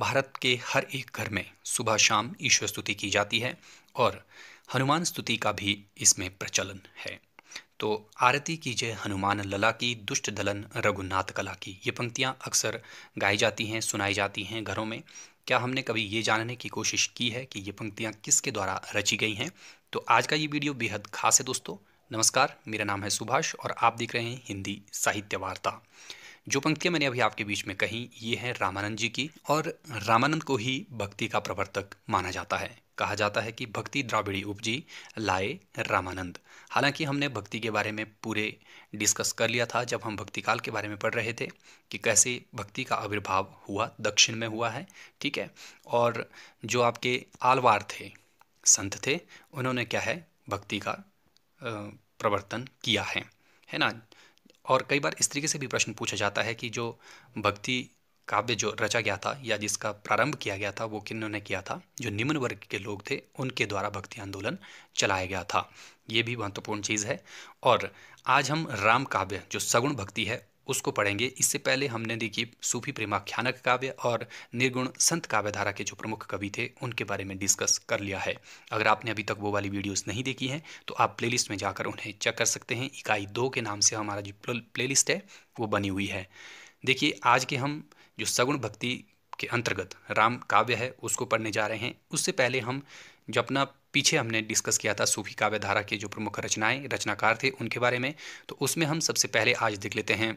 भारत के हर एक घर में सुबह शाम ईश्वर स्तुति की जाती है और हनुमान स्तुति का भी इसमें प्रचलन है तो आरती कीजिए हनुमान लला की दुष्ट दलन रघुनाथ कला की ये पंक्तियाँ अक्सर गाई जाती हैं सुनाई जाती हैं घरों में क्या हमने कभी ये जानने की कोशिश की है कि ये पंक्तियाँ किसके द्वारा रची गई हैं तो आज का ये वीडियो बेहद खास है दोस्तों नमस्कार मेरा नाम है सुभाष और आप देख रहे हैं हिंदी साहित्य वार्ता जो पंक्तियाँ मैंने अभी आपके बीच में कही ये हैं रामानंद जी की और रामानंद को ही भक्ति का प्रवर्तक माना जाता है कहा जाता है कि भक्ति द्राविड़ी उपजी लाए रामानंद हालांकि हमने भक्ति के बारे में पूरे डिस्कस कर लिया था जब हम भक्ति काल के बारे में पढ़ रहे थे कि कैसे भक्ति का आविर्भाव हुआ दक्षिण में हुआ है ठीक है और जो आपके आलवार थे संत थे उन्होंने क्या है भक्ति का प्रवर्तन किया है है ना और कई बार इस तरीके से भी प्रश्न पूछा जाता है कि जो भक्ति काव्य जो रचा गया था या जिसका प्रारंभ किया गया था वो किन्नों ने किया था जो निम्न वर्ग के लोग थे उनके द्वारा भक्ति आंदोलन चलाया गया था ये भी महत्वपूर्ण चीज़ है और आज हम राम काव्य जो सगुण भक्ति है उसको पढ़ेंगे इससे पहले हमने देखिए सूफी प्रेमाख्यानक काव्य और निर्गुण संत काव्य धारा के जो प्रमुख कवि थे उनके बारे में डिस्कस कर लिया है अगर आपने अभी तक वो वाली वीडियोस नहीं देखी हैं तो आप प्लेलिस्ट में जाकर उन्हें चेक कर सकते हैं इकाई दो के नाम से हमारा जो प्ले है वो बनी हुई है देखिए आज के हम जो सगुण भक्ति के अंतर्गत राम काव्य है उसको पढ़ने जा रहे हैं उससे पहले हम जो अपना पीछे हमने डिस्कस किया था सूफी काव्य धारा के जो प्रमुख रचनाएं रचनाकार थे उनके बारे में तो उसमें हम सबसे पहले आज देख लेते हैं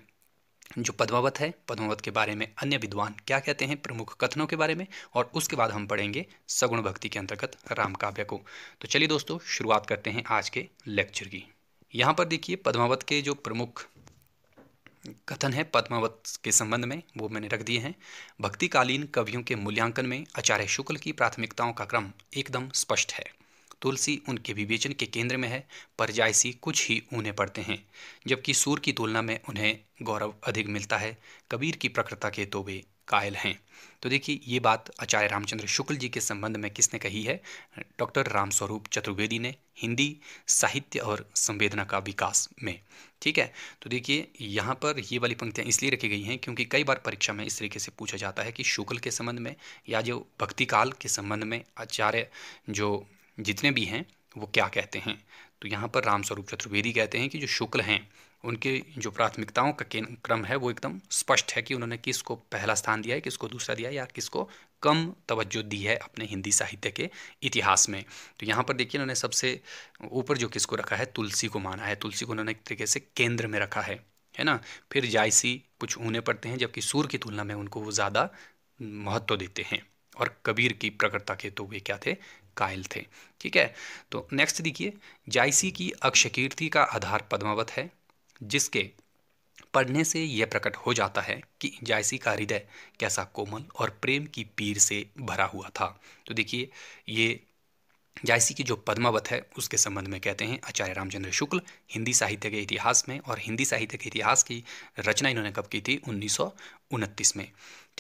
जो पद्मावत है पद्मावत के बारे में अन्य विद्वान क्या कहते हैं प्रमुख कथनों के बारे में और उसके बाद हम पढ़ेंगे सगुण भक्ति के अंतर्गत राम काव्य को तो चलिए दोस्तों शुरुआत करते हैं आज के लेक्चर की यहाँ पर देखिए पद्मावत के जो प्रमुख कथन है पद्मावत के संबंध में वो मैंने रख दिए हैं भक्तिकालीन कवियों के मूल्यांकन में आचार्य शुक्ल की प्राथमिकताओं का क्रम एकदम स्पष्ट है तुलसी उनके विवेचन के केंद्र में है पर जायसी कुछ ही उन्हें पढ़ते हैं जबकि सूर की तुलना में उन्हें गौरव अधिक मिलता है कबीर की प्रकृता के तो वे कायल हैं तो देखिए ये बात आचार्य रामचंद्र शुक्ल जी के संबंध में किसने कही है डॉक्टर रामस्वरूप चतुर्वेदी ने हिंदी साहित्य और संवेदना का विकास में ठीक है तो देखिए यहाँ पर ये वाली पंक्तियाँ इसलिए रखी गई हैं क्योंकि कई बार परीक्षा में इस तरीके से पूछा जाता है कि शुक्ल के संबंध में या जो भक्तिकाल के संबंध में आचार्य जो जितने भी हैं वो क्या कहते हैं तो यहाँ पर रामस्वरूप चतुर्वेदी कहते हैं कि जो शुक्ल हैं उनके जो प्राथमिकताओं का क्रम है वो एकदम स्पष्ट है कि उन्होंने किसको पहला स्थान दिया है किसको दूसरा दिया है या किसको कम तवज्जो दी है अपने हिंदी साहित्य के इतिहास में तो यहाँ पर देखिए उन्होंने सबसे ऊपर जो किसको रखा है तुलसी को माना है तुलसी को उन्होंने एक तरीके से केंद्र में रखा है है ना फिर जायसी कुछ ऊने पड़ते हैं जबकि सूर की तुलना में उनको वो ज़्यादा महत्व देते हैं और कबीर की प्रकृता के तो वे क्या थे कायल थे ठीक है तो नेक्स्ट देखिए जायसी की अक्षकीर्ति का आधार पद्मावत है जिसके पढ़ने से यह प्रकट हो जाता है कि जायसी का हृदय कैसा कोमल और प्रेम की पीर से भरा हुआ था तो देखिए ये जायसी की जो पद्मावत है उसके संबंध में कहते हैं आचार्य रामचंद्र शुक्ल हिंदी साहित्य के इतिहास में और हिंदी साहित्य के इतिहास की रचना इन्होंने कब की थी उन्नीस में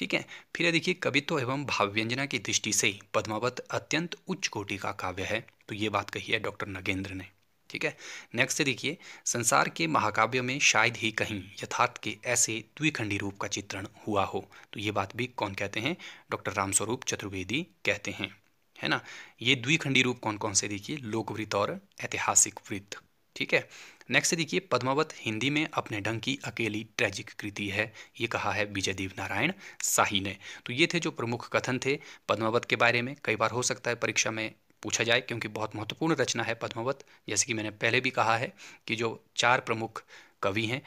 ठीक है फिर देखिए कवित्व एवं भाव व्यंजना की दृष्टि से पद्मावत अत्यंत उच्च कोटि का काव्य है तो ये बात कही है डॉक्टर नगेंद्र ने ठीक है नेक्स्ट देखिए संसार के महाकाव्य में शायद ही कहीं यथार्थ के ऐसे द्विखंडी रूप का चित्रण हुआ हो तो ये बात भी कौन कहते हैं डॉक्टर रामस्वरूप चतुर्वेदी कहते हैं है ना ये द्विखंडी रूप कौन कौन से देखिए लोकवृत्त और ऐतिहासिक वृत्त ठीक है नेक्स्ट देखिए पद्मावत हिंदी में अपने ढंग की अकेली ट्रेजिक कृति है ये कहा है विजयदेव नारायण साही ने तो ये थे जो प्रमुख कथन थे पद्मावत के बारे में कई बार हो सकता है परीक्षा में पूछा जाए क्योंकि बहुत महत्वपूर्ण रचना है पद्मावत जैसे कि मैंने पहले भी कहा है कि जो चार प्रमुख कवि हैं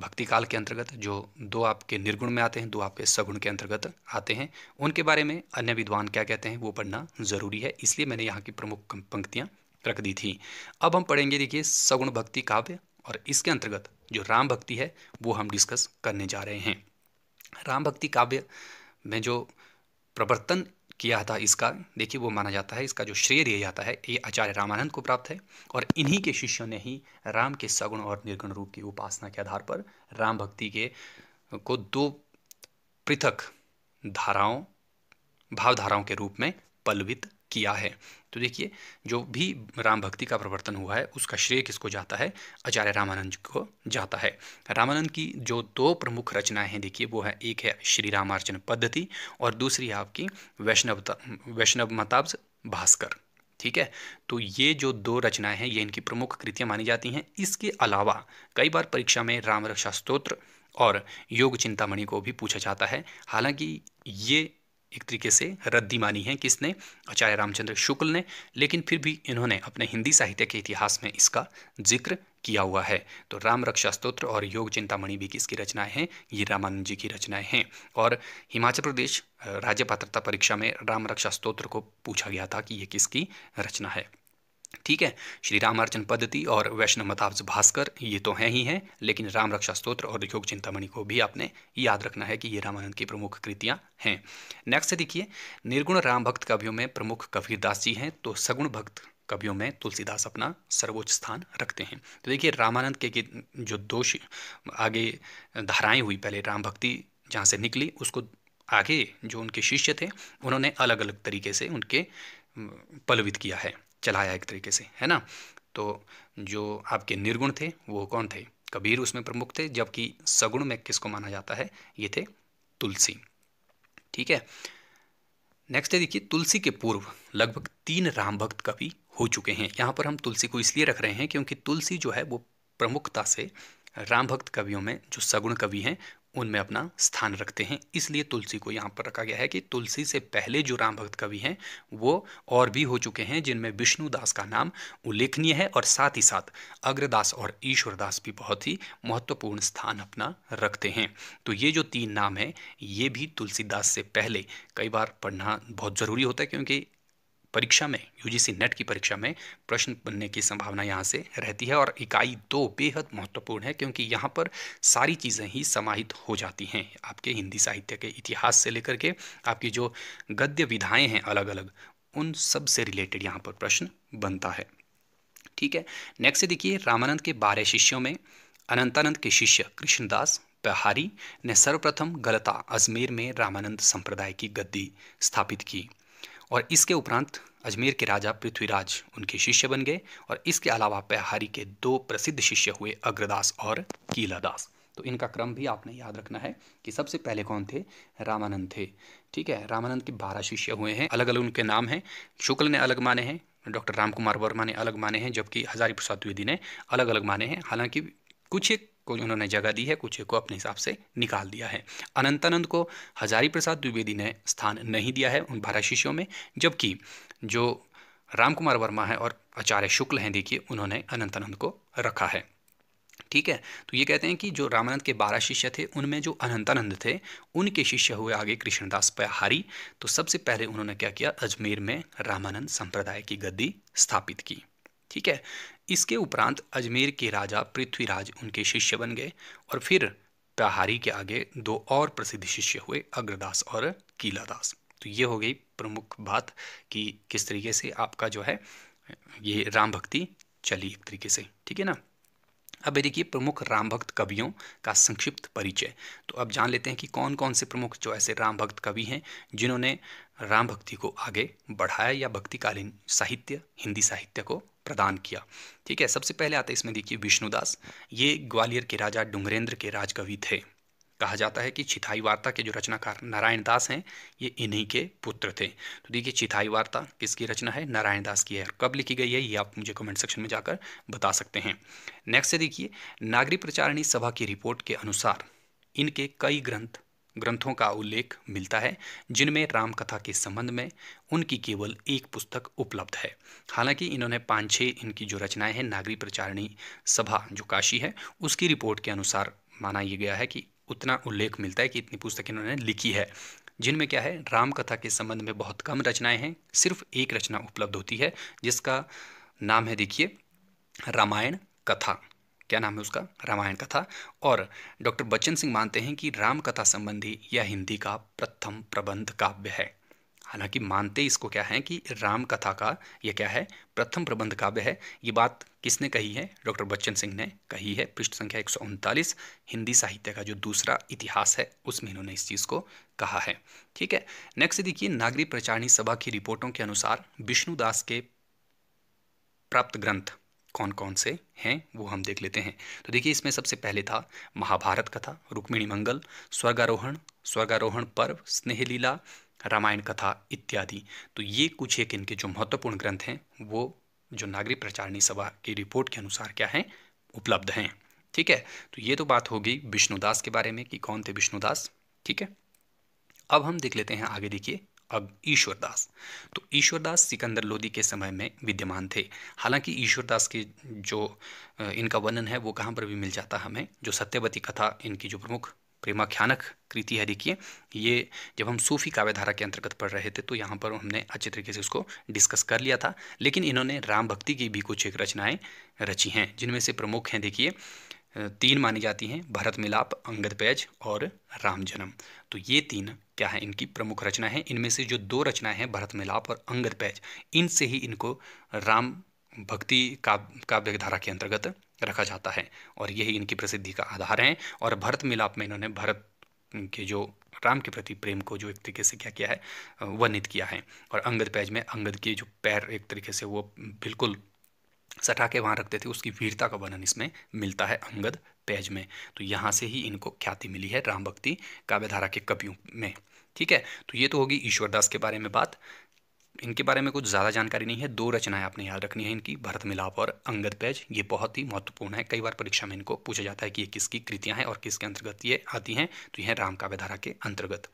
भक्ति काल के अंतर्गत जो दो आपके निर्गुण में आते हैं दो आपके सगुण के अंतर्गत आते हैं उनके बारे में अन्य विद्वान क्या कहते हैं वो पढ़ना ज़रूरी है इसलिए मैंने यहाँ की प्रमुख पंक्तियाँ रख दी थी अब हम पढ़ेंगे देखिए सगुण भक्ति काव्य और इसके अंतर्गत जो राम भक्ति है वो हम डिस्कस करने जा रहे हैं राम भक्ति काव्य में जो प्रवर्तन किया था इसका देखिए वो माना जाता है इसका जो श्रेय दिया जाता है ये आचार्य रामानंद को प्राप्त है और इन्हीं के शिष्यों ने ही राम के सगुण और निर्गुण रूप की उपासना के आधार पर राम भक्ति के को दो पृथक धाराओं भावधाराओं के रूप में पलवित किया है तो देखिए जो भी राम भक्ति का प्रवर्तन हुआ है उसका श्रेय किसको जाता है आचार्य रामानंद को जाता है रामानंद की जो दो प्रमुख रचनाएं हैं देखिए वो है एक है श्री रामार्चन पद्धति और दूसरी है आपकी वैष्णवता वैष्णव मताब्ज भास्कर ठीक है तो ये जो दो रचनाएं हैं ये इनकी प्रमुख कृतियां मानी जाती हैं इसके अलावा कई बार परीक्षा में राम रक्षा स्त्रोत्र और योग चिंतामणि को भी पूछा जाता है हालांकि ये एक तरीके से रद्दी मानी है किसने आचार्य रामचंद्र शुक्ल ने लेकिन फिर भी इन्होंने अपने हिंदी साहित्य के इतिहास में इसका जिक्र किया हुआ है तो राम रक्षा स्त्रोत्र और योग चिंतामणि भी किसकी रचनाएं हैं ये रामानंद जी की रचनाएं हैं और हिमाचल प्रदेश राज्य पात्रता परीक्षा में राम रक्षा स्त्रोत्र को पूछा गया था कि ये किसकी रचना है ठीक है श्री राम पद्धति और वैष्णव मताब्ज भास्कर ये तो हैं ही हैं लेकिन राम रक्षा स्त्रोत्र और योग चिंतामणि को भी आपने याद रखना है कि ये रामानंद की प्रमुख कृतियाँ हैं नेक्स्ट देखिए निर्गुण राम भक्त कवियों में प्रमुख कबीरदास जी हैं तो सगुण भक्त कवियों में तुलसीदास अपना सर्वोच्च स्थान रखते हैं तो देखिए रामानंद के जो दोष आगे धाराएं हुई पहले राम भक्ति जहाँ से निकली उसको आगे जो उनके शिष्य थे उन्होंने अलग अलग तरीके से उनके पलवित किया है चलाया एक तरीके से है ना तो जो आपके निर्गुण थे वो कौन थे कबीर उसमें प्रमुख थे जबकि सगुण में किसको माना जाता है ये थे तुलसी ठीक है नेक्स्ट है देखिए तुलसी के पूर्व लगभग तीन राम भक्त कवि हो चुके हैं यहाँ पर हम तुलसी को इसलिए रख रहे हैं क्योंकि तुलसी जो है वो प्रमुखता से राम भक्त कवियों में जो सगुण कवि हैं उनमें अपना स्थान रखते हैं इसलिए तुलसी को यहाँ पर रखा गया है कि तुलसी से पहले जो राम भक्त कवि हैं वो और भी हो चुके हैं जिनमें विष्णुदास का नाम उल्लेखनीय है और साथ ही साथ अग्रदास और ईश्वरदास भी बहुत ही महत्वपूर्ण स्थान अपना रखते हैं तो ये जो तीन नाम हैं ये भी तुलसीदास से पहले कई बार पढ़ना बहुत ज़रूरी होता है क्योंकि परीक्षा में यूजीसी नेट की परीक्षा में प्रश्न बनने की संभावना यहाँ से रहती है और इकाई दो बेहद महत्वपूर्ण है क्योंकि यहाँ पर सारी चीज़ें ही समाहित हो जाती हैं आपके हिंदी साहित्य के इतिहास से लेकर के आपकी जो गद्य विधाएँ हैं अलग अलग उन सब से रिलेटेड यहाँ पर प्रश्न बनता है ठीक है नेक्स्ट देखिए रामानंद के बारह शिष्यों में अनंतानंद के शिष्य कृष्णदास बहारी ने सर्वप्रथम गलता अजमेर में रामानंद संप्रदाय की गद्दी स्थापित की और इसके उपरांत अजमेर के राजा पृथ्वीराज उनके शिष्य बन गए और इसके अलावा पैहारी के दो प्रसिद्ध शिष्य हुए अग्रदास और कीलादास तो इनका क्रम भी आपने याद रखना है कि सबसे पहले कौन थे रामानंद थे ठीक है रामानंद के बारह शिष्य हुए हैं अलग अलग उनके नाम हैं शुक्ल ने अलग माने हैं डॉक्टर राम कुमार वर्मा ने अलग माने हैं जबकि हजारी प्रसाद द्विवेदी ने अलग अलग माने हैं हालांकि कुछ एक को उन्होंने जगह दी है कुछ को अपने हिसाब से निकाल दिया है अनंतानंद को हजारी प्रसाद द्विवेदी ने स्थान नहीं दिया है उन बारह शिष्यों में जबकि जो राम कुमार वर्मा है और आचार्य शुक्ल हैं देखिए उन्होंने अनंतानंद को रखा है ठीक है तो ये कहते हैं कि जो रामानंद के बारह शिष्य थे उनमें जो अनंतानंद थे उनके शिष्य हुए आगे कृष्णदास प्याहारी तो सबसे पहले उन्होंने क्या किया अजमेर में रामानंद संप्रदाय की गद्दी स्थापित की ठीक है इसके उपरांत अजमेर के राजा पृथ्वीराज उनके शिष्य बन गए और फिर प्रहारी के आगे दो और प्रसिद्ध शिष्य हुए अग्रदास और कीलादास तो ये हो गई प्रमुख बात कि किस तरीके से आपका जो है ये राम भक्ति चली एक तरीके से ठीक है ना अब देखिए प्रमुख राम भक्त कवियों का संक्षिप्त परिचय तो अब जान लेते हैं कि कौन कौन से प्रमुख जो ऐसे राम भक्त कवि हैं जिन्होंने राम भक्ति को आगे बढ़ाया या भक्तिकालीन साहित्य हिंदी साहित्य को प्रदान किया ठीक है सबसे पहले आते हैं इसमें देखिए विष्णुदास ये ग्वालियर के राजा डुंगरेंद्र के राजकवि थे कहा जाता है कि चिथाई वार्ता के जो रचनाकार नारायण दास हैं ये इन्हीं के पुत्र थे तो देखिए चिथाई वार्ता किसकी रचना है नारायण दास की है कब लिखी गई है ये आप मुझे कमेंट सेक्शन में जाकर बता सकते हैं नेक्स्ट से देखिए नागरिक प्रचारणी सभा की रिपोर्ट के अनुसार इनके कई ग्रंथ ग्रंथों का उल्लेख मिलता है जिनमें रामकथा के संबंध में उनकी केवल एक पुस्तक उपलब्ध है हालांकि इन्होंने पाँच छः इनकी जो रचनाएं हैं नागरी प्रचारणी सभा जो काशी है उसकी रिपोर्ट के अनुसार माना यह गया है कि उतना उल्लेख मिलता है कि इतनी पुस्तकें उन्होंने लिखी है जिनमें क्या है रामकथा के संबंध में बहुत कम रचनाएं हैं सिर्फ एक रचना उपलब्ध होती है जिसका नाम है देखिए रामायण कथा क्या नाम है उसका रामायण कथा और डॉक्टर बच्चन सिंह मानते हैं कि रामकथा संबंधी यह हिंदी का प्रथम प्रबंध काव्य है हालांकि मानते इसको क्या है कि राम कथा का ये क्या है प्रथम प्रबंध काव्य है ये बात किसने कही है डॉक्टर बच्चन सिंह ने कही है पृष्ठ संख्या एक हिंदी साहित्य का जो दूसरा इतिहास है उसमें इन्होंने इस चीज़ को कहा है ठीक है नेक्स्ट देखिए नागरी प्रचारणी सभा की रिपोर्टों के अनुसार विष्णुदास के प्राप्त ग्रंथ कौन कौन से हैं वो हम देख लेते हैं तो देखिए इसमें सबसे पहले था महाभारत कथा रुक्मिणी मंगल स्वर्गारोहण स्वर्गारोहण पर्व स्नेहलीला रामायण कथा इत्यादि तो ये कुछ एक इनके जो महत्वपूर्ण ग्रंथ हैं वो जो नागरिक प्रचारणी सभा की रिपोर्ट के अनुसार क्या हैं उपलब्ध हैं ठीक है तो ये तो बात होगी विष्णुदास के बारे में कि कौन थे विष्णुदास ठीक है अब हम देख लेते हैं आगे देखिए अब ईश्वरदास तो ईश्वरदास सिकंदर लोदी के समय में विद्यमान थे हालांकि ईश्वरदास के जो इनका वर्णन है वो कहाँ पर भी मिल जाता हमें जो सत्यवती कथा इनकी जो प्रमुख प्रेमाख्यानक कृति है देखिए ये जब हम सूफी काव्यधारा के अंतर्गत पढ़ रहे थे तो यहाँ पर हमने अच्छे तरीके से उसको डिस्कस कर लिया था लेकिन इन्होंने राम भक्ति की भी कुछ एक रचनाएं रची हैं जिनमें से प्रमुख हैं देखिए तीन मानी जाती हैं भरत मिलाप अंगद पैज और राम जन्म तो ये तीन क्या है इनकी प्रमुख रचना है इनमें से जो दो रचनाएं हैं भरत मिलाप और अंगद पैज इनसे ही इनको राम भक्ति काव्य धारा के अंतर्गत रखा जाता है और यही इनकी प्रसिद्धि का आधार है और भरत मिलाप में इन्होंने भरत के जो राम के प्रति प्रेम को जो एक तरीके से क्या किया है वर्णित किया है और अंगद पैज में अंगद के जो पैर एक तरीके से वो बिल्कुल सटा के वहाँ रखते थे उसकी वीरता का वर्णन इसमें मिलता है अंगद पैज में तो यहाँ से ही इनको ख्याति मिली है राम भक्ति काव्यधारा के कवियों में ठीक है तो ये तो होगी ईश्वरदास के बारे में बात इनके बारे में कुछ ज़्यादा जानकारी नहीं है दो रचनाएं आपने याद रखनी है इनकी भरत मिलाप और अंगद पैज ये बहुत ही महत्वपूर्ण है कई बार परीक्षा में इनको पूछा जाता है कि ये किसकी कृतियां हैं और किसके अंतर्गत ये आती हैं तो यह राम काव्यधारा के अंतर्गत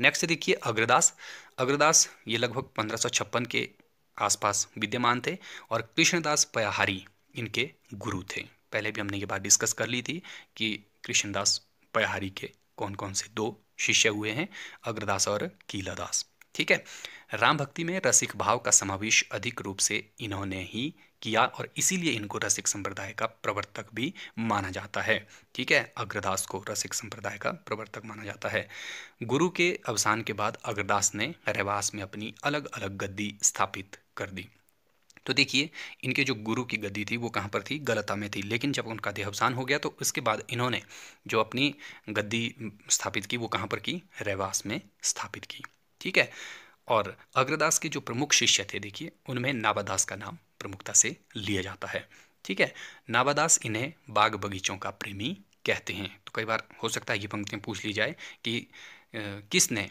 नेक्स्ट देखिए अग्रदास अग्रदास ये लगभग पंद्रह के आसपास विद्यमान थे और कृष्णदास पयाहारी इनके गुरु थे पहले भी हमने ये बात डिस्कस कर ली थी कि कृष्णदास पयाहारी के कौन कौन से दो शिष्य हुए हैं अग्रदास और कीलादास ठीक है राम भक्ति में रसिक भाव का समावेश अधिक रूप से इन्होंने ही किया और इसीलिए इनको रसिक संप्रदाय का प्रवर्तक भी माना जाता है ठीक है अग्रदास को रसिक संप्रदाय का प्रवर्तक माना जाता है गुरु के अवसान के बाद अग्रदास ने रहवास में अपनी अलग अलग गद्दी स्थापित कर दी तो देखिए इनके जो गुरु की गद्दी थी वो कहाँ पर थी गलता में थी लेकिन जब उनका देहावसान हो गया तो उसके बाद इन्होंने जो अपनी गद्दी स्थापित की वो कहाँ पर की रहवास में स्थापित की ठीक है और अग्रदास के जो प्रमुख शिष्य थे देखिए उनमें नाबादास का नाम प्रमुखता से लिया जाता है ठीक है नाबादास इन्हें बाग बगीचों का प्रेमी कहते हैं तो कई बार हो सकता है ये पंक्तियाँ पूछ ली जाए कि किसने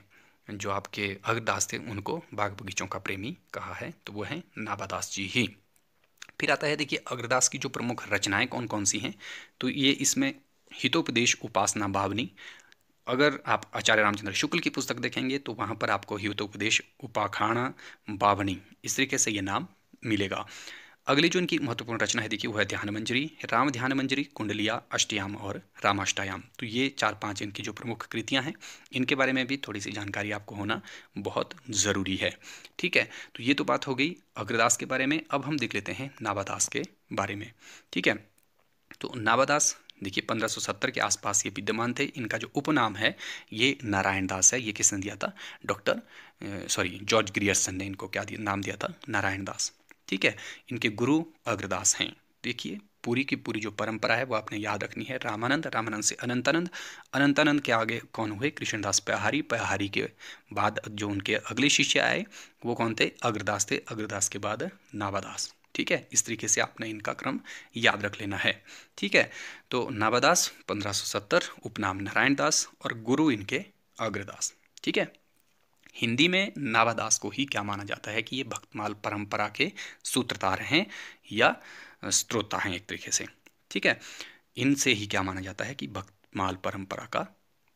जो आपके अग्रदास थे उनको बाग बगीचों का प्रेमी कहा है तो वो हैं नाबादास जी ही फिर आता है देखिए अग्रदास की जो प्रमुख रचनाएं कौन कौन सी हैं तो ये इसमें हितोपदेश उपासना भावनी अगर आप आचार्य रामचंद्र शुक्ल की पुस्तक देखेंगे तो वहाँ पर आपको हितोपदेश उपाखाणा बावनी इस तरीके से ये नाम मिलेगा अगली जो इनकी महत्वपूर्ण रचना है देखिए वो है ध्यान मंजरी राम ध्यान मंजरी कुंडलिया अष्टयाम और रामाष्टायाम तो ये चार पांच इनकी जो प्रमुख कृतियां हैं इनके बारे में भी थोड़ी सी जानकारी आपको होना बहुत ज़रूरी है ठीक है तो ये तो बात हो गई अग्रदास के बारे में अब हम देख लेते हैं नावादास के बारे में ठीक है तो नावादास देखिए 1570 के आसपास ये विद्यमान थे इनका जो उपनाम है ये नारायण दास है ये किसने दिया था डॉक्टर सॉरी जॉर्ज ग्रियर्सन ने इनको क्या दिया नाम दिया था नारायण दास ठीक है इनके गुरु अग्रदास हैं देखिए पूरी की पूरी जो परंपरा है वो आपने याद रखनी है रामानंद रामानंद से अनंतानंद अनंतानंद के आगे कौन हुए कृष्णदास प्यहारी प्यहारी के बाद जो उनके अगले शिष्य आए वो कौन थे अग्रदास थे अग्रदास के बाद नावादास ठीक है इस तरीके से आपने इनका क्रम याद रख लेना है ठीक है तो नाबादास 1570 उपनाम नारायण दास और गुरु इनके अग्रदास ठीक है हिंदी में नाबादास को ही क्या माना जाता है कि ये भक्तमाल परंपरा के सूत्रधार हैं या स्त्रोता हैं एक तरीके से ठीक है इनसे ही क्या माना जाता है कि भक्तमाल परंपरा का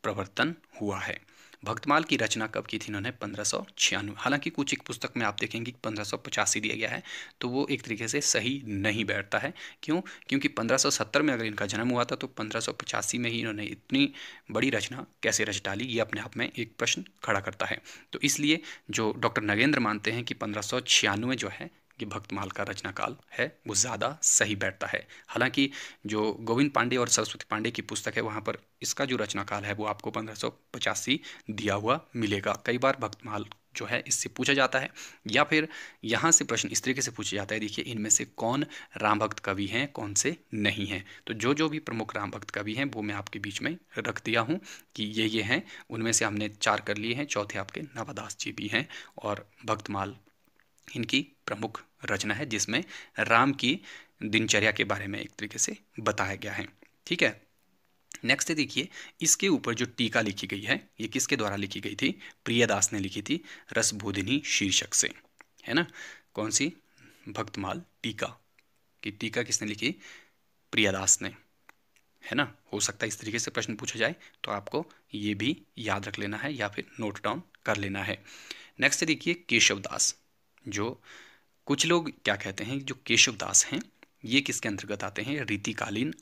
प्रवर्तन हुआ है भक्तमाल की रचना कब की थी इन्होंने पंद्रह हालांकि कुछ एक पुस्तक में आप देखेंगे कि पंद्रह दिया गया है तो वो एक तरीके से सही नहीं बैठता है क्यों क्योंकि 1570 में अगर इनका जन्म हुआ था तो पचासी में ही इन्होंने इतनी बड़ी रचना कैसे रच डाली ये अपने आप में एक प्रश्न खड़ा करता है तो इसलिए जो डॉक्टर नगेंद्र मानते हैं कि पंद्रह जो है कि भक्तमाल का रचना काल है वो ज़्यादा सही बैठता है हालांकि जो गोविंद पांडे और सरस्वती पांडे की पुस्तक है वहाँ पर इसका जो रचना काल है वो आपको पंद्रह दिया हुआ मिलेगा कई बार भक्तमाल जो है इससे पूछा जाता है या फिर यहाँ से प्रश्न इस तरीके से पूछा जाता है देखिए इनमें से कौन राम भक्त कवि हैं कौन से नहीं हैं तो जो जो भी प्रमुख राम भक्त कवि हैं वो मैं आपके बीच में रख दिया हूँ कि ये ये हैं उनमें से हमने चार कर लिए हैं चौथे आपके नवादास जी भी हैं और भक्तमाल इनकी प्रमुख रचना है जिसमें राम की दिनचर्या के बारे में एक तरीके से बताया गया है ठीक है नेक्स्ट है देखिए इसके ऊपर जो टीका लिखी गई है ये किसके द्वारा लिखी गई थी प्रियदास ने लिखी थी रसबोधिनी शीर्षक से है ना कौन सी भक्तमाल टीका कि टीका किसने लिखी प्रियादास ने है ना हो सकता है इस तरीके से प्रश्न पूछा जाए तो आपको ये भी याद रख लेना है या फिर नोट डाउन कर लेना है नेक्स्ट देखिए केशवदास जो कुछ लोग क्या कहते हैं जो केशवदास हैं ये किसके अंतर्गत आते हैं रीतिकालीन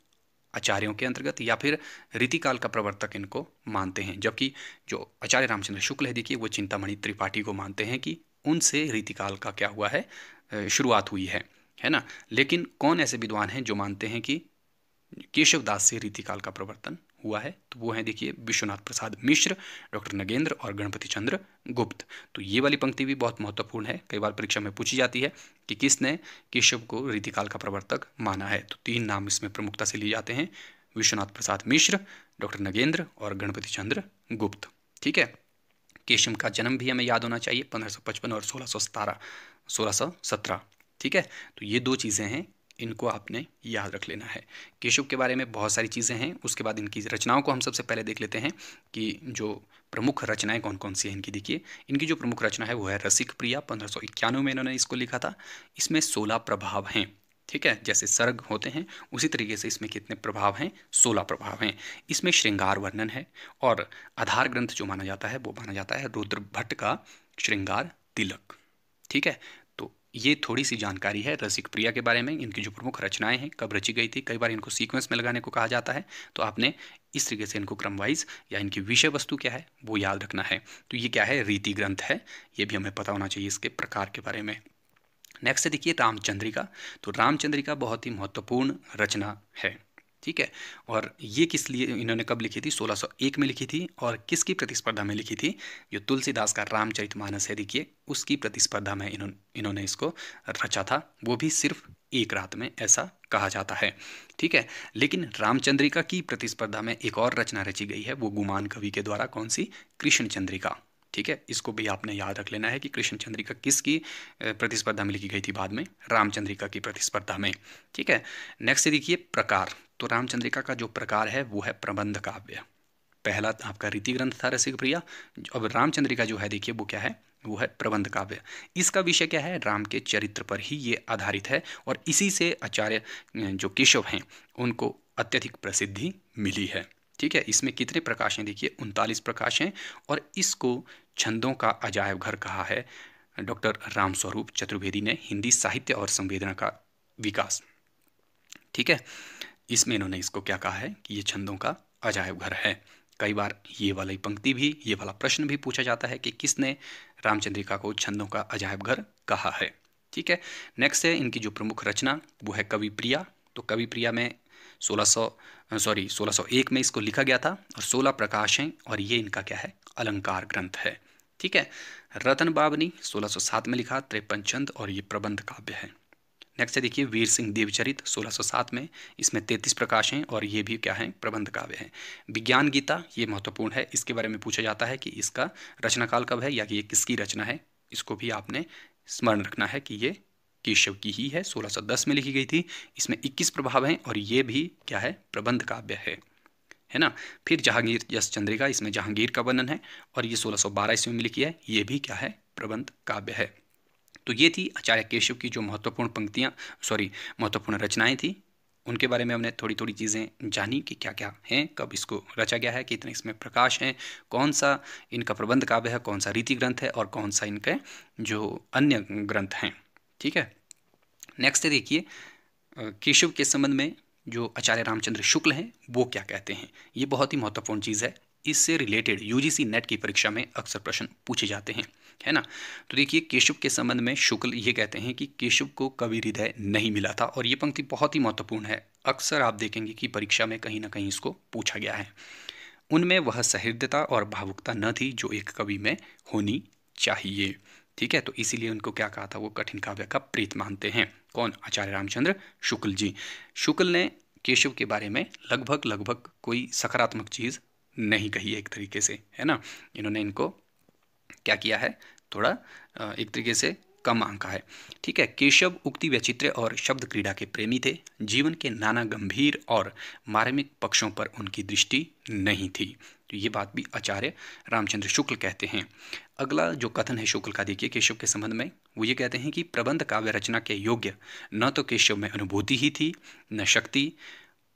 आचार्यों के अंतर्गत या फिर रीतिकाल का प्रवर्तक इनको मानते हैं जबकि जो आचार्य रामचंद्र शुक्ल है देखिए वो चिंतामणि त्रिपाठी को मानते हैं कि उनसे रीतिकाल का क्या हुआ है शुरुआत हुई है है ना लेकिन कौन ऐसे विद्वान हैं जो मानते हैं कि केशवदास से रीतिकाल का प्रवर्तन हुआ है तो वो है देखिए विश्वनाथ प्रसाद मिश्र डॉक्टर नगेंद्र और गणपति चंद्र गुप्त तो ये वाली पंक्ति भी बहुत महत्वपूर्ण है कई बार परीक्षा में पूछी जाती है कि किसने केशव को रीतिकाल का प्रवर्तक माना है तो तीन नाम इसमें प्रमुखता से लिए जाते हैं विश्वनाथ प्रसाद मिश्र डॉक्टर नगेंद्र और गणपति चंद्र गुप्त ठीक है केशव का जन्म भी हमें याद होना चाहिए पंद्रह और सोलह सौ ठीक है तो ये दो चीज़ें हैं इनको आपने याद रख लेना है केशव के बारे में बहुत सारी चीज़ें हैं उसके बाद इनकी रचनाओं को हम सबसे पहले देख लेते हैं कि जो प्रमुख रचनाएं कौन कौन सी हैं इनकी देखिए इनकी जो प्रमुख रचना है वो है रसिक प्रिया पंद्रह में इन्होंने इसको लिखा था इसमें सोलह प्रभाव हैं ठीक है जैसे सर्ग होते हैं उसी तरीके से इसमें कितने प्रभाव हैं सोलह प्रभाव हैं इसमें श्रृंगार वर्णन है और आधार ग्रंथ जो माना जाता है वो माना जाता है रुद्र भट्ट का श्रृंगार तिलक ठीक है ये थोड़ी सी जानकारी है रसिक प्रिया के बारे में इनकी जो प्रमुख रचनाएं हैं कब रची गई थी कई बार इनको सीक्वेंस में लगाने को कहा जाता है तो आपने इस तरीके से इनको क्रमवाइज या इनकी विषय वस्तु क्या है वो याद रखना है तो ये क्या है रीति ग्रंथ है ये भी हमें पता होना चाहिए इसके प्रकार के बारे में नेक्स्ट देखिए रामचंद्रिका तो रामचंद्रिका बहुत ही महत्वपूर्ण रचना है ठीक है और ये किस लिए इन्होंने कब लिखी थी 1601 में लिखी थी और किसकी प्रतिस्पर्धा में लिखी थी जो तुलसीदास का रामचरित मानस है देखिए उसकी प्रतिस्पर्धा में इन्हों इन्होंने इसको रचा था वो भी सिर्फ एक रात में ऐसा कहा जाता है ठीक है लेकिन रामचंद्रिका की प्रतिस्पर्धा में एक और रचना रची गई है वो गुमान कवि के द्वारा कौन सी कृष्ण चंद्रिका ठीक है इसको भी आपने याद रख लेना है कि कृष्ण चंद्रिका किसकी प्रतिस्पर्धा में लिखी गई थी बाद में रामचंद्रिका की प्रतिस्पर्धा में ठीक है नेक्स्ट देखिए प्रकार तो रामचंद्रिका का जो प्रकार है वो है प्रबंध काव्य पहला आपका रीति ग्रंथ था रसिक प्रिया अब रामचंद्रिका जो है देखिए वो क्या है वो है प्रबंध काव्य इसका विषय क्या है राम के चरित्र पर ही ये आधारित है और इसी से आचार्य जो केशव हैं उनको अत्यधिक प्रसिद्धि मिली है ठीक है इसमें कितने प्रकाश हैं देखिए उनतालीस प्रकाश हैं और इसको छंदों का अजायब घर कहा है डॉक्टर रामस्वरूप चतुर्वेदी ने हिंदी साहित्य और संवेदना का विकास ठीक है इसमें इन्होंने इसको क्या कहा है कि ये छंदों का अजायब घर है कई बार ये वाली पंक्ति भी ये वाला प्रश्न भी पूछा जाता है कि किसने रामचंद्रिका को छंदों का अजायब घर कहा है ठीक है नेक्स्ट है इनकी जो प्रमुख रचना वो है कवि प्रिया तो कवि प्रिया में 1600 सॉरी 1601 में इसको लिखा गया था और 16 प्रकाश हैं और ये इनका क्या है अलंकार ग्रंथ है ठीक है रतन बाबनी सोलह में लिखा त्रेपन छंद और ये प्रबंध काव्य है नेक्स्ट है देखिए वीर सिंह देवचरित 1607 में इसमें तैतीस प्रकाश हैं और ये भी क्या है प्रबंध काव्य है विज्ञान गीता ये महत्वपूर्ण है इसके बारे में पूछा जाता है कि इसका रचनाकाल कब है या कि ये किसकी रचना है इसको भी आपने स्मरण रखना है कि ये केशव की ही है 1610 में लिखी गई थी इसमें 21 प्रभाव हैं और ये भी क्या है प्रबंध काव्य है है ना फिर जहांगीर यश चंद्रिका इसमें जहांगीर का वर्णन है और ये 1612 सौ ईस्वी में लिखी है ये भी क्या है प्रबंध काव्य है तो ये थी आचार्य केशव की जो महत्वपूर्ण पंक्तियाँ सॉरी महत्वपूर्ण रचनाएँ थी उनके बारे में हमने थोड़ी थोड़ी चीज़ें जानी कि क्या क्या हैं कब इसको रचा गया है कितने इसमें प्रकाश हैं कौन सा इनका प्रबंध काव्य है कौन सा रीति ग्रंथ है और कौन सा इनके जो अन्य ग्रंथ हैं ठीक है नेक्स्ट देखिए केशव के संबंध में जो आचार्य रामचंद्र शुक्ल हैं वो क्या कहते हैं ये बहुत ही महत्वपूर्ण चीज़ है इससे रिलेटेड यूजीसी नेट की परीक्षा में अक्सर प्रश्न पूछे जाते हैं है ना तो देखिए केशव के संबंध में शुक्ल ये कहते हैं कि केशव को कभी हृदय नहीं मिला था और ये पंक्ति बहुत ही महत्वपूर्ण है अक्सर आप देखेंगे कि परीक्षा में कहीं ना कहीं इसको पूछा गया है उनमें वह सहृदयता और भावुकता न थी जो एक कवि में होनी चाहिए ठीक है तो इसीलिए उनको क्या कहा था वो कठिन काव्य का प्रीत मानते हैं कौन आचार्य रामचंद्र शुक्ल जी शुक्ल ने केशव के बारे में लगभग लगभग कोई सकारात्मक चीज़ नहीं कही एक तरीके से है ना इन्होंने इनको क्या किया है थोड़ा एक तरीके से कम आंका है ठीक है केशव उक्ति वैचित्र्य और शब्द क्रीड़ा के प्रेमी थे जीवन के नाना गंभीर और मार्मिक पक्षों पर उनकी दृष्टि नहीं थी तो ये बात भी आचार्य रामचंद्र शुक्ल कहते हैं अगला जो कथन है शुक्ल का देखिए केशव के संबंध में वो ये कहते हैं कि प्रबंध काव्य रचना के योग्य न तो केशव में अनुभूति ही थी न शक्ति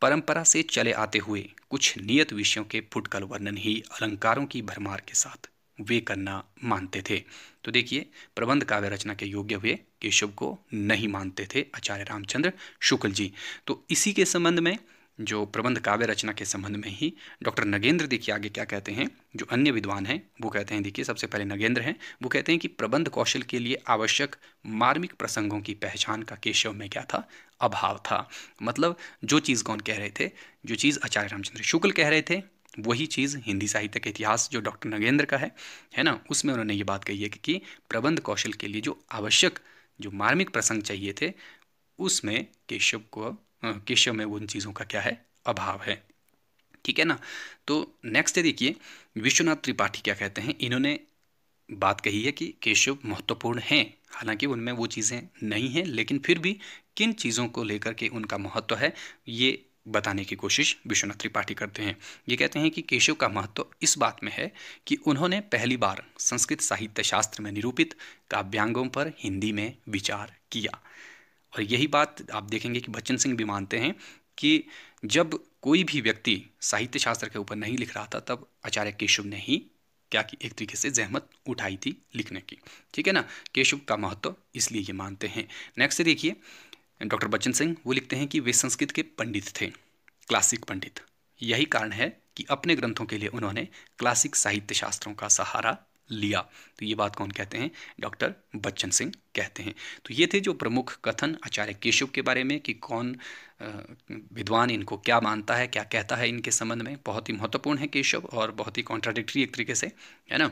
परंपरा से चले आते हुए कुछ नियत विषयों के फुटकल वर्णन ही अलंकारों की भरमार के साथ वे करना मानते थे तो देखिए प्रबंध काव्य रचना के योग्य हुए केशव को नहीं मानते थे आचार्य रामचंद्र शुक्ल जी तो इसी के संबंध में जो प्रबंध काव्य रचना के संबंध में ही डॉक्टर नगेंद्र देखिए आगे क्या कहते हैं जो अन्य विद्वान हैं वो कहते हैं देखिए सबसे पहले नगेंद्र हैं वो कहते हैं कि प्रबंध कौशल के लिए आवश्यक मार्मिक प्रसंगों की पहचान का केशव में क्या था अभाव था मतलब जो चीज़ कौन कह रहे थे जो चीज़ आचार्य रामचंद्र शुक्ल कह रहे थे वही चीज़ हिंदी साहित्य का इतिहास जो डॉक्टर नगेंद्र का है है ना उसमें उन्होंने ये बात कही है कि, कि प्रबंध कौशल के लिए जो आवश्यक जो मार्मिक प्रसंग चाहिए थे उसमें केशव को केशव में उन चीज़ों का क्या है अभाव है ठीक है ना तो नेक्स्ट देखिए विश्वनाथ त्रिपाठी क्या कहते हैं इन्होंने बात कही है कि केशव महत्वपूर्ण हैं हालांकि उनमें वो चीज़ें नहीं हैं लेकिन फिर भी किन चीज़ों को लेकर के उनका महत्व है ये बताने की कोशिश विश्वनाथ त्रिपाठी करते हैं ये कहते हैं कि केशव का महत्व इस बात में है कि उन्होंने पहली बार संस्कृत साहित्य शास्त्र में निरूपित काव्यांगों पर हिंदी में विचार किया और यही बात आप देखेंगे कि बच्चन सिंह भी मानते हैं कि जब कोई भी व्यक्ति साहित्य शास्त्र के ऊपर नहीं लिख रहा था तब आचार्य केशव ने ही क्या कि एक तरीके से जहमत उठाई थी लिखने की ठीक है ना केशव का महत्व इसलिए ये मानते हैं नेक्स्ट देखिए डॉक्टर बच्चन सिंह वो लिखते हैं कि वे संस्कृत के पंडित थे क्लासिक पंडित यही कारण है कि अपने ग्रंथों के लिए उन्होंने क्लासिक साहित्य शास्त्रों का सहारा लिया तो ये बात कौन कहते हैं डॉक्टर बच्चन सिंह कहते हैं तो ये थे जो प्रमुख कथन आचार्य केशव के बारे में कि कौन विद्वान इनको क्या मानता है क्या कहता है इनके संबंध में बहुत ही महत्वपूर्ण है केशव और बहुत ही कॉन्ट्राडिक्ट्री एक तरीके से है ना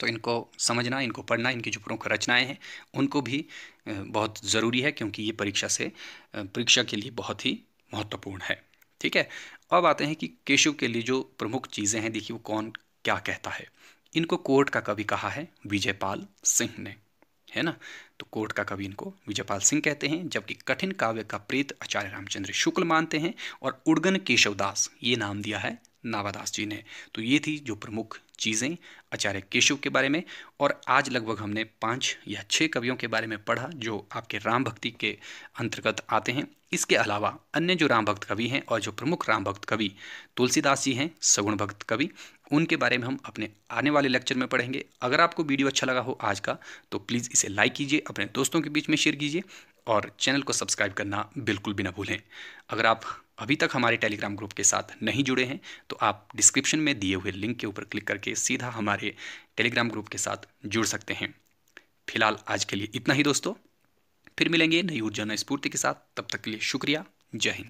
तो इनको समझना इनको पढ़ना इनकी जो प्रमुख रचनाएं हैं उनको भी बहुत ज़रूरी है क्योंकि ये परीक्षा से परीक्षा के लिए बहुत ही महत्वपूर्ण है ठीक है अब आते हैं कि केशव के लिए जो प्रमुख चीज़ें हैं देखिए वो कौन क्या कहता है इनको कोर्ट का कवि कहा है विजयपाल सिंह ने है ना तो कोर्ट का कवि इनको विजयपाल सिंह कहते हैं जबकि कठिन काव्य का प्रेत आचार्य रामचंद्र शुक्ल मानते हैं और उड़गन केशवदास ये नाम दिया है नावादास जी ने तो ये थी जो प्रमुख चीज़ें आचार्य केशव के बारे में और आज लगभग हमने पाँच या छः कवियों के बारे में पढ़ा जो आपके राम भक्ति के अंतर्गत आते हैं इसके अलावा अन्य जो राम भक्त कवि हैं और जो प्रमुख राम भक्त कवि तुलसीदास जी हैं सगुण भक्त कवि उनके बारे में हम अपने आने वाले लेक्चर में पढ़ेंगे अगर आपको वीडियो अच्छा लगा हो आज का तो प्लीज़ इसे लाइक कीजिए अपने दोस्तों के बीच में शेयर कीजिए और चैनल को सब्सक्राइब करना बिल्कुल भी ना भूलें अगर आप अभी तक हमारे टेलीग्राम ग्रुप के साथ नहीं जुड़े हैं तो आप डिस्क्रिप्शन में दिए हुए लिंक के ऊपर क्लिक करके सीधा हमारे टेलीग्राम ग्रुप के साथ जुड़ सकते हैं फिलहाल आज के लिए इतना ही दोस्तों फिर मिलेंगे नई ऊर्जा नई स्फूर्ति के साथ तब तक के लिए शुक्रिया जय हिंद